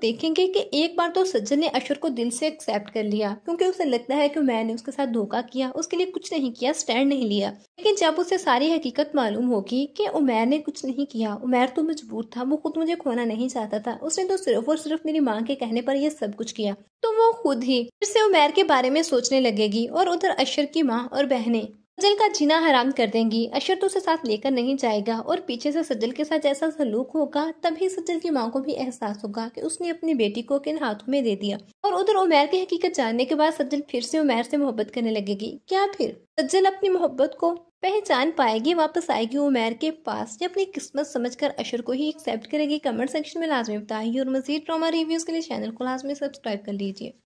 देखेंगे कि एक बार तो सज्जन ने अशर को दिल से एक्सेप्ट कर लिया क्योंकि उसे लगता है कि मैंने उसके साथ धोखा किया उसके लिए कुछ नहीं किया स्टैंड नहीं लिया लेकिन जब उसे सारी हकीकत मालूम होगी कि उमैर ने कुछ नहीं किया उमैर तो मजबूर था वो खुद मुझे खोना नहीं चाहता था उसने तो सिर्फ और सिर्फ मेरी माँ के कहने पर यह सब कुछ किया तो वो खुद ही फिर से उमैर के बारे में सोचने लगेगी और उधर अशर की माँ और बहने सज्जल का जीना हराम कर देंगी अशर तो उसे साथ लेकर नहीं जाएगा और पीछे से सज्जल के साथ ऐसा सलूक होगा तभी सज्जल की माँ को भी एहसास होगा कि उसने अपनी बेटी को किन हाथों में दे दिया और उधर उमेर की हकीकत जानने के बाद सज्जल फिर से उमेर से मोहब्बत करने लगेगी क्या फिर सज्जल अपनी मोहब्बत को पहचान पाएगी वापस आएगी उमेर के पास या अपनी किस्मत समझकर अशर को ही एक्सेप्ट करेगी कमेंट सेक्शन में लाजमी बताइए और मजीद ड्रामा रिव्यूज के लिए चैनल को लाजमी सब्सक्राइब कर लीजिए